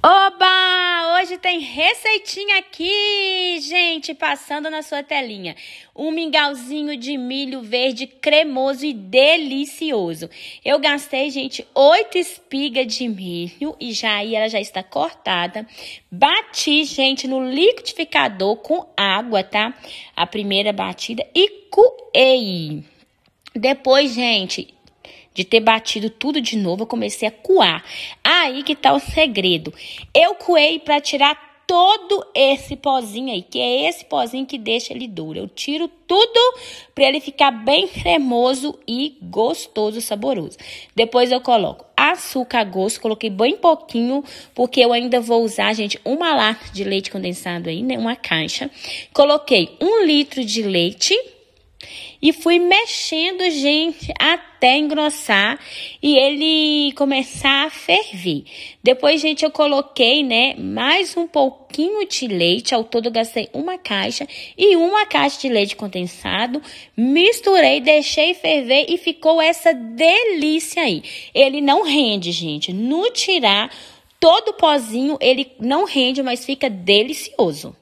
Oba! Hoje tem receitinha aqui, gente, passando na sua telinha. Um mingauzinho de milho verde cremoso e delicioso. Eu gastei, gente, oito espigas de milho e já aí ela já está cortada. Bati, gente, no liquidificador com água, tá? A primeira batida e coei. Depois, gente, de ter batido tudo de novo, eu comecei a coar. Aí que tá o segredo. Eu coei para tirar todo esse pozinho aí, que é esse pozinho que deixa ele duro. Eu tiro tudo para ele ficar bem cremoso e gostoso, saboroso. Depois eu coloco açúcar a gosto, coloquei bem pouquinho, porque eu ainda vou usar, gente, uma lata de leite condensado aí, né, uma caixa. Coloquei um litro de leite e fui mexendo, gente, até engrossar e ele começar a ferver. Depois, gente, eu coloquei, né, mais um pouquinho de leite. Ao todo, gastei uma caixa e uma caixa de leite condensado. Misturei, deixei ferver e ficou essa delícia aí. Ele não rende, gente. No tirar todo o pozinho, ele não rende, mas fica delicioso.